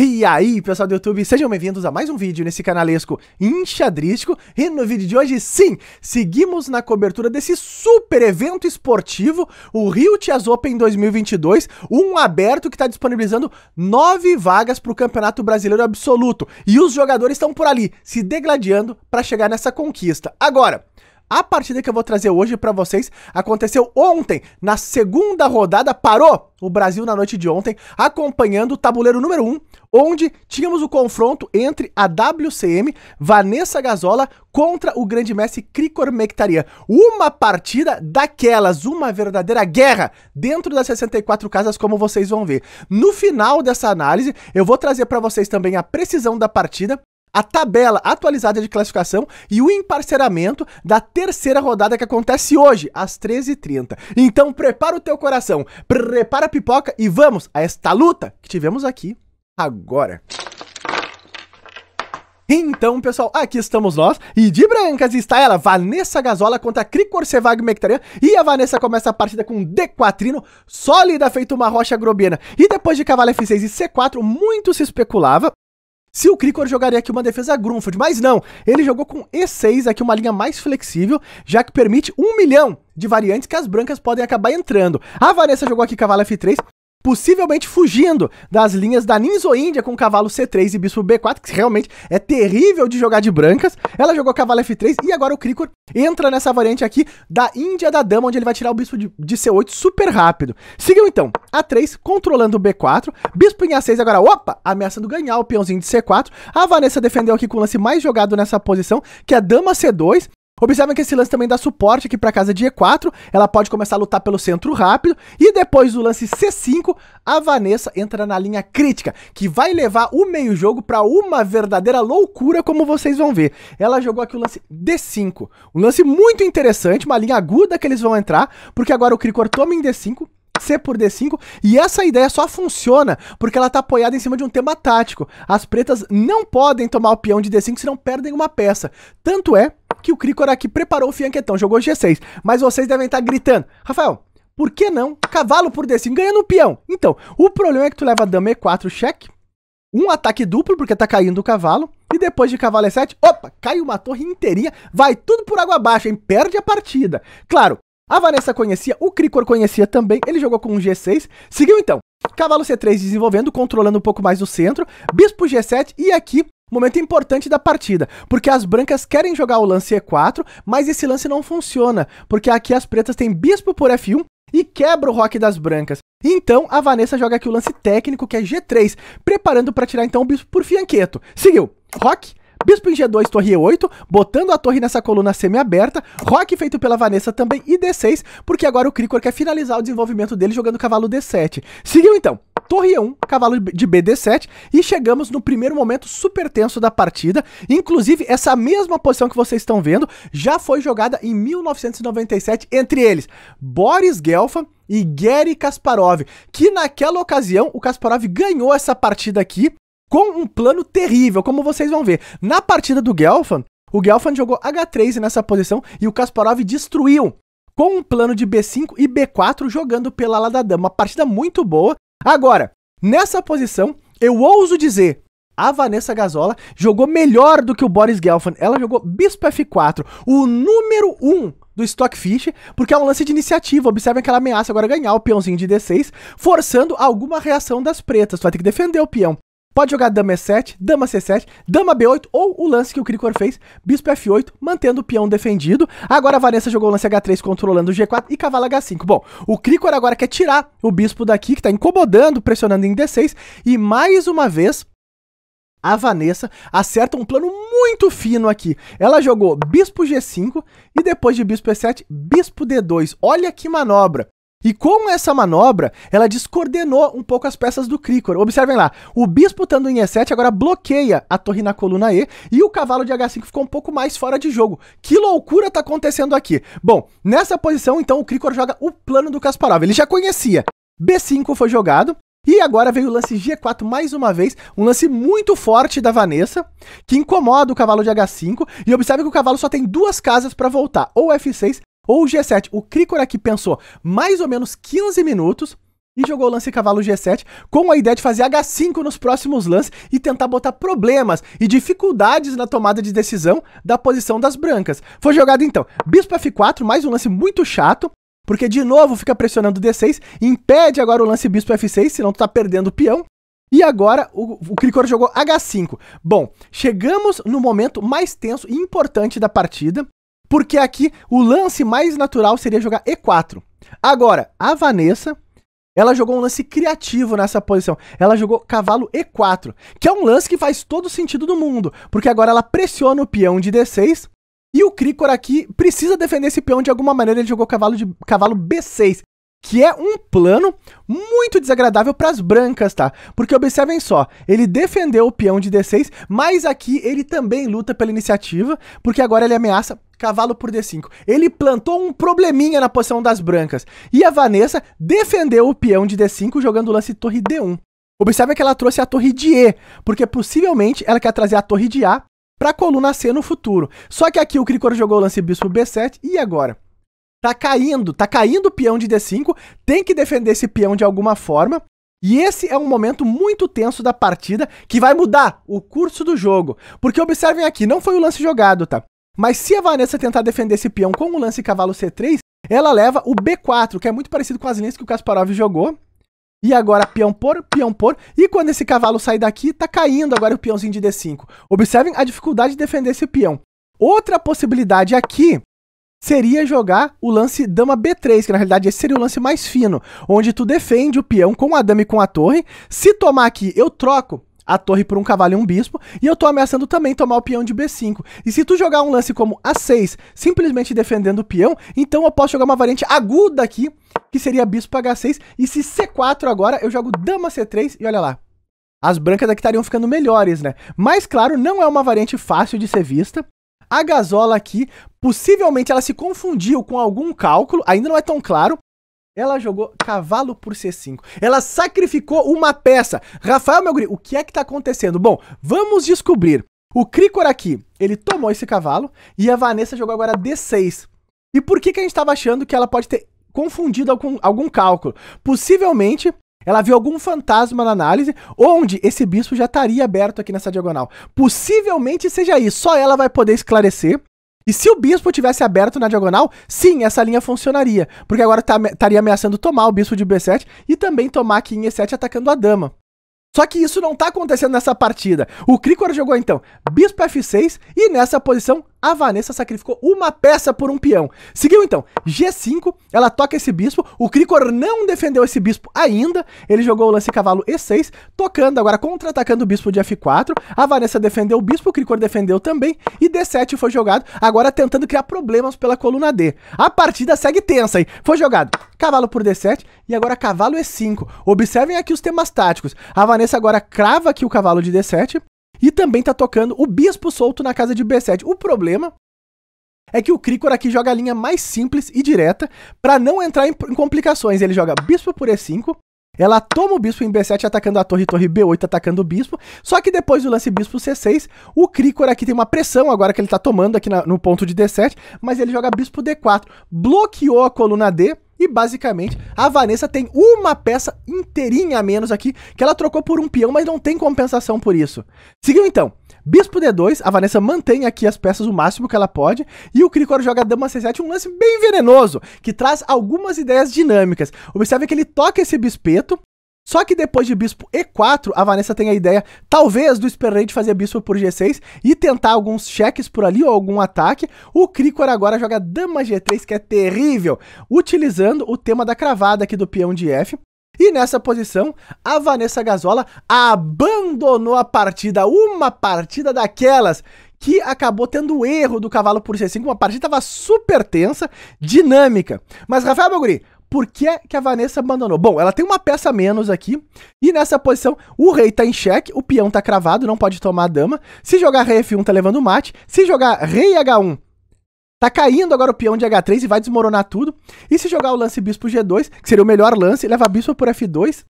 E aí, pessoal do YouTube, sejam bem-vindos a mais um vídeo nesse canalesco enxadrístico. E no vídeo de hoje, sim, seguimos na cobertura desse super evento esportivo, o Rio Tias Open 2022, um aberto que está disponibilizando nove vagas para o Campeonato Brasileiro Absoluto. E os jogadores estão por ali, se degladiando para chegar nessa conquista. Agora, a partida que eu vou trazer hoje para vocês aconteceu ontem, na segunda rodada, parou o Brasil na noite de ontem, acompanhando o tabuleiro número 1, um, onde tínhamos o confronto entre a WCM Vanessa Gazola contra o grande mestre Cricor Mektaria. Uma partida daquelas, uma verdadeira guerra dentro das 64 casas, como vocês vão ver. No final dessa análise, eu vou trazer para vocês também a precisão da partida a tabela atualizada de classificação e o emparceramento da terceira rodada que acontece hoje, às 13h30. Então prepara o teu coração, prepara a pipoca e vamos a esta luta que tivemos aqui agora. Então, pessoal, aqui estamos nós. E de brancas está ela, Vanessa Gasola contra Cricor Sevag Mectarian. E a Vanessa começa a partida com d 4 sólida feito uma rocha grobiana. E depois de cavalo F6 e C4, muito se especulava se o Krikor jogaria aqui uma defesa Grunfeld, mas não, ele jogou com E6, aqui uma linha mais flexível, já que permite um milhão de variantes que as brancas podem acabar entrando. A Vanessa jogou aqui cavalo F3, possivelmente fugindo das linhas da Ninzo Índia com cavalo C3 e bispo B4, que realmente é terrível de jogar de brancas. Ela jogou cavalo F3 e agora o Krikor entra nessa variante aqui da Índia da Dama, onde ele vai tirar o bispo de, de C8 super rápido. Sigam então A3 controlando o B4, bispo em A6 agora, opa, ameaçando ganhar o peãozinho de C4. A Vanessa defendeu aqui com o lance mais jogado nessa posição, que é dama C2, Observem que esse lance também dá suporte aqui para a casa de E4, ela pode começar a lutar pelo centro rápido, e depois do lance C5, a Vanessa entra na linha crítica, que vai levar o meio jogo para uma verdadeira loucura, como vocês vão ver. Ela jogou aqui o lance D5, um lance muito interessante, uma linha aguda que eles vão entrar, porque agora o Cricor toma em D5, C por D5, e essa ideia só funciona porque ela está apoiada em cima de um tema tático. As pretas não podem tomar o peão de D5 se não perdem uma peça. Tanto é que o aqui preparou o Fianquetão, jogou G6. Mas vocês devem estar tá gritando, Rafael, por que não? Cavalo por D5, ganhando um peão. Então, o problema é que tu leva dama E4 cheque, um ataque duplo, porque tá caindo o cavalo, e depois de cavalo E7, opa, cai uma torre inteirinha, vai tudo por água abaixo, hein? Perde a partida. Claro, a Vanessa conhecia, o Cricor conhecia também, ele jogou com um G6, seguiu então. Cavalo C3 desenvolvendo, controlando um pouco mais o centro, bispo G7 e aqui Momento importante da partida, porque as brancas querem jogar o lance E4, mas esse lance não funciona, porque aqui as pretas têm bispo por F1 e quebra o rock das brancas. Então, a Vanessa joga aqui o lance técnico, que é G3, preparando para tirar então o bispo por fianqueto. Seguiu, rock, bispo em G2, torre E8, botando a torre nessa coluna semi-aberta, rock feito pela Vanessa também e D6, porque agora o Cricor quer finalizar o desenvolvimento dele jogando cavalo D7. Seguiu então, torre E1, cavalo de BD7 e chegamos no primeiro momento super tenso da partida. Inclusive, essa mesma posição que vocês estão vendo já foi jogada em 1997 entre eles Boris Gelfa e Gary Kasparov, que naquela ocasião o Kasparov ganhou essa partida aqui com um plano terrível, como vocês vão ver. Na partida do Gelfand, o Gelfand jogou H3 nessa posição e o Kasparov destruiu com um plano de B5 e B4 jogando pela ala da dama. Uma partida muito boa Agora, nessa posição, eu ouso dizer a Vanessa Gazola jogou melhor do que o Boris Gelfand. Ela jogou Bispo F4, o número 1 um do Stockfish, porque é um lance de iniciativa. Observem que ela ameaça agora ganhar o peãozinho de D6, forçando alguma reação das pretas. Tu vai ter que defender o peão pode jogar dama E7, dama C7, dama B8 ou o lance que o Cricor fez, bispo F8, mantendo o peão defendido. Agora a Vanessa jogou o lance H3 controlando o G4 e cavalo H5. Bom, o Cricor agora quer tirar o bispo daqui, que está incomodando, pressionando em D6, e mais uma vez a Vanessa acerta um plano muito fino aqui. Ela jogou bispo G5 e depois de bispo E7, bispo D2. Olha que manobra. E com essa manobra, ela descoordenou um pouco as peças do Cricor. Observem lá, o bispo estando em E7 agora bloqueia a torre na coluna E e o cavalo de H5 ficou um pouco mais fora de jogo. Que loucura tá acontecendo aqui. Bom, nessa posição então o Cricor joga o plano do Kasparov. Ele já conhecia. B5 foi jogado, e agora veio o lance G4 mais uma vez, um lance muito forte da Vanessa, que incomoda o cavalo de H5, e observe que o cavalo só tem duas casas para voltar, ou F6 ou G7. O Krikor aqui pensou mais ou menos 15 minutos e jogou o lance cavalo G7 com a ideia de fazer H5 nos próximos lances e tentar botar problemas e dificuldades na tomada de decisão da posição das brancas. Foi jogado então bispo F4, mais um lance muito chato, porque de novo fica pressionando D6, impede agora o lance bispo F6, senão tu tá perdendo o peão. E agora o, o Cricor jogou H5. Bom, chegamos no momento mais tenso e importante da partida, porque aqui o lance mais natural seria jogar E4. Agora, a Vanessa, ela jogou um lance criativo nessa posição. Ela jogou cavalo E4, que é um lance que faz todo sentido do mundo, porque agora ela pressiona o peão de D6 e o Krikor aqui precisa defender esse peão de alguma maneira. Ele jogou cavalo, de, cavalo B6 que é um plano muito desagradável para as brancas, tá? Porque observem só, ele defendeu o peão de D6, mas aqui ele também luta pela iniciativa, porque agora ele ameaça cavalo por D5. Ele plantou um probleminha na posição das brancas. E a Vanessa defendeu o peão de D5 jogando o lance torre D1. Observe que ela trouxe a torre de E, porque possivelmente ela quer trazer a torre de A para a coluna C no futuro. Só que aqui o Cricor jogou o lance bispo B7 e agora? Tá caindo, tá caindo o peão de D5, tem que defender esse peão de alguma forma. E esse é um momento muito tenso da partida que vai mudar o curso do jogo. Porque observem aqui, não foi o lance jogado, tá? Mas se a Vanessa tentar defender esse peão com o lance cavalo C3, ela leva o B4, que é muito parecido com as linhas que o Kasparov jogou. E agora peão por, peão por. E quando esse cavalo sai daqui, tá caindo agora o peãozinho de D5. Observem a dificuldade de defender esse peão. Outra possibilidade aqui seria jogar o lance dama B3, que na realidade esse seria o lance mais fino, onde tu defende o peão com a dama e com a torre. Se tomar aqui, eu troco a torre por um cavalo e um bispo, e eu tô ameaçando também tomar o peão de B5. E se tu jogar um lance como A6, simplesmente defendendo o peão, então eu posso jogar uma variante aguda aqui, que seria bispo H6, e se C4 agora, eu jogo dama C3, e olha lá. As brancas daqui estariam ficando melhores, né? Mas, claro, não é uma variante fácil de ser vista. A gasola aqui, possivelmente ela se confundiu com algum cálculo, ainda não é tão claro. Ela jogou cavalo por C5. Ela sacrificou uma peça. Rafael, meu guri, o que é que tá acontecendo? Bom, vamos descobrir. O Cricor aqui, ele tomou esse cavalo e a Vanessa jogou agora D6. E por que, que a gente estava achando que ela pode ter confundido com algum cálculo? Possivelmente ela viu algum fantasma na análise, onde esse bispo já estaria aberto aqui nessa diagonal. Possivelmente seja isso, só ela vai poder esclarecer. E se o bispo tivesse aberto na diagonal, sim, essa linha funcionaria, porque agora tá estaria ameaçando tomar o bispo de B7 e também tomar aqui em E7 atacando a dama. Só que isso não está acontecendo nessa partida. O Krikor jogou então bispo F6 e nessa posição a Vanessa sacrificou uma peça por um peão. Seguiu então, G5, ela toca esse bispo, o Cricor não defendeu esse bispo ainda, ele jogou o lance cavalo E6, tocando agora, contra-atacando o bispo de F4, a Vanessa defendeu o bispo, o Cricor defendeu também, e D7 foi jogado, agora tentando criar problemas pela coluna D. A partida segue tensa aí, foi jogado cavalo por D7 e agora cavalo E5. Observem aqui os temas táticos, a Vanessa agora crava aqui o cavalo de D7, e também tá tocando o Bispo Solto na casa de B7. O problema é que o Cricor aqui joga a linha mais simples e direta para não entrar em, em, complicações. Ele joga bispo por e5, ela toma o bispo em b7 atacando a torre, torre b8 atacando o bispo. Só que depois do lance bispo c6, o Cricor aqui tem uma pressão agora que ele tá tomando aqui na, no ponto de d7, mas ele joga bispo d4, bloqueou a coluna d, e basicamente, a Vanessa tem uma peça inteirinha a menos aqui, que ela trocou por um peão, mas não tem compensação por isso. Seguiu então. Bispo D2, a Vanessa mantém aqui as peças o máximo que ela pode, e o Cricor joga dama C7, um lance bem venenoso, que traz algumas ideias dinâmicas. Observe que ele toca esse bispeto, só que depois de bispo E4, a Vanessa tem a ideia, talvez, do Sperrey de fazer bispo por G6 e tentar alguns cheques por ali ou algum ataque. O Cricor agora joga dama G3, que é terrível, utilizando o tema da cravada aqui do peão de F. E nessa posição, a Vanessa Gasola abandonou a partida, uma partida daquelas que acabou tendo o erro do cavalo por C5, uma partida estava super tensa, dinâmica. Mas, Rafael Baguri, por que, que a Vanessa abandonou? Bom, ela tem uma peça a menos aqui. E nessa posição, o rei tá em xeque, o peão tá cravado, não pode tomar a dama. Se jogar rei F1, tá levando mate. Se jogar rei H1, Tá caindo agora o peão de H3 e vai desmoronar tudo. E se jogar o lance bispo G2, que seria o melhor lance, leva bispo por F2.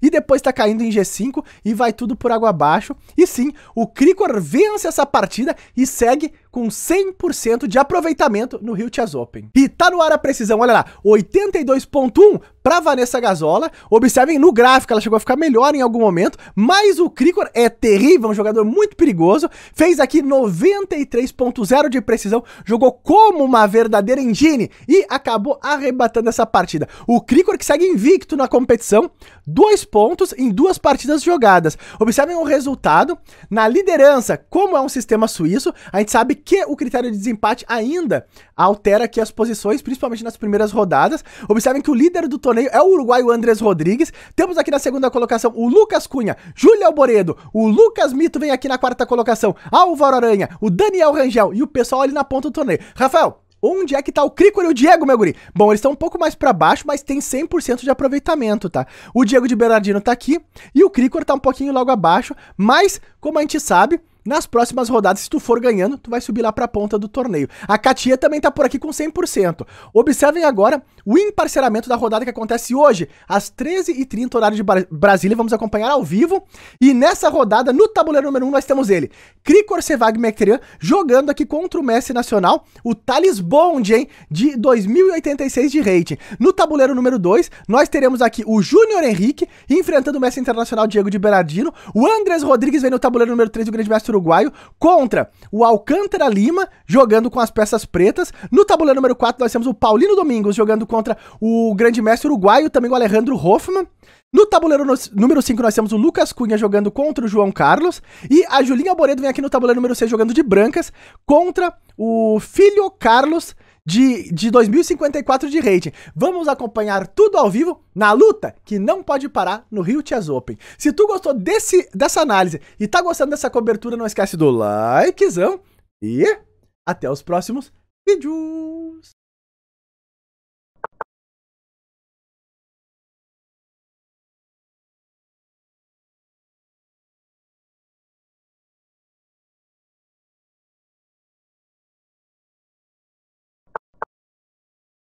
E depois tá caindo em G5 e vai tudo por água abaixo. E sim, o Krikor vence essa partida e segue com 100% de aproveitamento no Rio Chas Open. E tá no ar a precisão, olha lá, 82.1 para Vanessa Gazola Observem no gráfico, ela chegou a ficar melhor em algum momento, mas o Cricor é terrível, é um jogador muito perigoso. Fez aqui 93.0 de precisão, jogou como uma verdadeira engine e acabou arrebatando essa partida. O Cricor que segue invicto na competição, dois pontos em duas partidas jogadas. Observem o resultado. Na liderança, como é um sistema suíço, a gente sabe que o critério de desempate ainda altera aqui as posições, principalmente nas primeiras rodadas. Observem que o líder do torneio é o uruguaio Andrés Rodrigues. Temos aqui na segunda colocação o Lucas Cunha, Júlio Alboredo, o Lucas Mito vem aqui na quarta colocação, Álvaro Aranha, o Daniel Rangel e o pessoal ali na ponta do torneio. Rafael, Onde é que tá o Crico e o Diego, meu guri? Bom, eles estão um pouco mais para baixo, mas tem 100% de aproveitamento, tá? O Diego de Bernardino tá aqui e o Cricor tá um pouquinho logo abaixo, mas como a gente sabe, nas próximas rodadas, se tu for ganhando, tu vai subir lá pra ponta do torneio. A Katia também tá por aqui com 100%. Observem agora o emparceramento da rodada que acontece hoje, às 13h30, horário de Brasília. Vamos acompanhar ao vivo. E nessa rodada, no tabuleiro número 1, um, nós temos ele, Cricor Sevag Mekterian, jogando aqui contra o Messi Nacional, o Thales Bond, hein, de 2086 de rating. No tabuleiro número 2, nós teremos aqui o Júnior Henrique, enfrentando o Messi Internacional Diego de Berardino. O Andrés Rodrigues vem no tabuleiro número 3 do Grande Mestre uruguaio, contra o Alcântara Lima, jogando com as peças pretas. No tabuleiro número 4, nós temos o Paulino Domingos jogando contra o grande mestre uruguaio, também o Alejandro Hoffmann No tabuleiro no, número 5, nós temos o Lucas Cunha jogando contra o João Carlos. E a Julinha Boredo vem aqui no tabuleiro número 6 jogando de brancas contra o Filho Carlos de, de 2054 de rating. Vamos acompanhar tudo ao vivo na luta que não pode parar no Rio Chess Open. Se tu gostou desse, dessa análise e tá gostando dessa cobertura, não esquece do likezão e até os próximos vídeos.